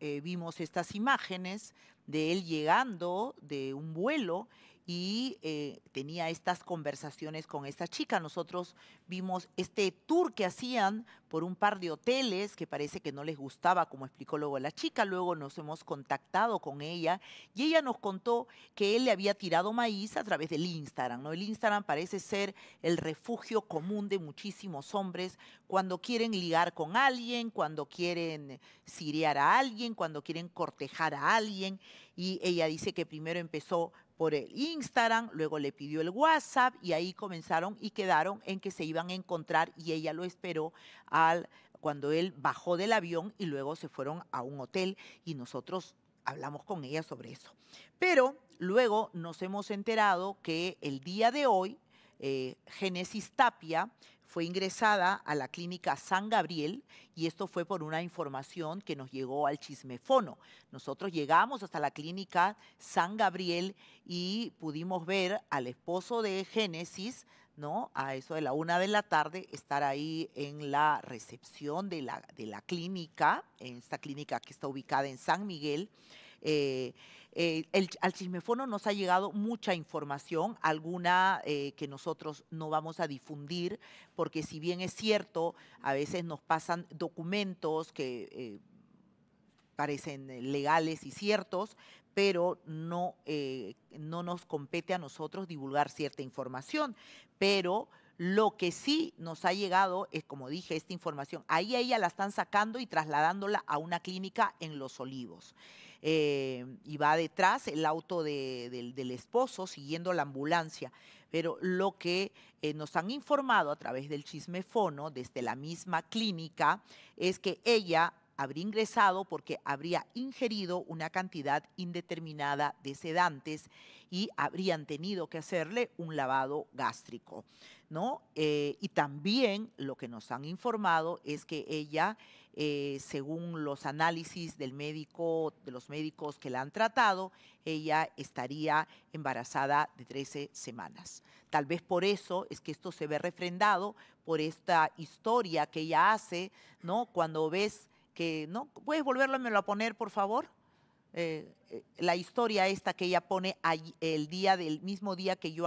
Eh, vimos estas imágenes de él llegando de un vuelo y eh, tenía estas conversaciones con esta chica. Nosotros vimos este tour que hacían por un par de hoteles que parece que no les gustaba, como explicó luego la chica. Luego nos hemos contactado con ella y ella nos contó que él le había tirado maíz a través del Instagram. ¿no? El Instagram parece ser el refugio común de muchísimos hombres cuando quieren ligar con alguien, cuando quieren siriar a alguien, cuando quieren cortejar a alguien y ella dice que primero empezó por el Instagram, luego le pidió el WhatsApp y ahí comenzaron y quedaron en que se iban a encontrar y ella lo esperó al cuando él bajó del avión y luego se fueron a un hotel y nosotros hablamos con ella sobre eso. Pero luego nos hemos enterado que el día de hoy, eh, Genesis Tapia fue ingresada a la clínica San Gabriel y esto fue por una información que nos llegó al chismefono. Nosotros llegamos hasta la clínica San Gabriel y pudimos ver al esposo de Génesis, ¿no? A eso de la una de la tarde, estar ahí en la recepción de la, de la clínica, en esta clínica que está ubicada en San Miguel eh, eh, al chismefono nos ha llegado mucha información, alguna eh, que nosotros no vamos a difundir, porque si bien es cierto, a veces nos pasan documentos que parecen legales y ciertos, pero no, no nos compete a nosotros divulgar cierta información. Pero lo que sí nos ha llegado es, como dije, esta información. Ahí a ella la están sacando y trasladándola a una clínica en Los Olivos. Eh, y va detrás el auto del, esposo siguiendo la ambulancia. Pero lo que eh, nos han informado a través del chismefono desde la misma clínica es que ella habría ingresado porque habría ingerido una cantidad indeterminada de sedantes y habrían tenido que hacerle un lavado gástrico. ¿no? Eh, y también lo que nos han informado es que ella, eh, según los análisis del médico, de los médicos que la han tratado, ella estaría embarazada de 13 semanas. Tal vez por eso es que esto se ve refrendado por esta historia que ella hace, ¿no? Cuando ves ¿no? ¿Puedes volverlo a poner, por favor? Eh, eh, la historia esta que ella pone el día del mismo día que yo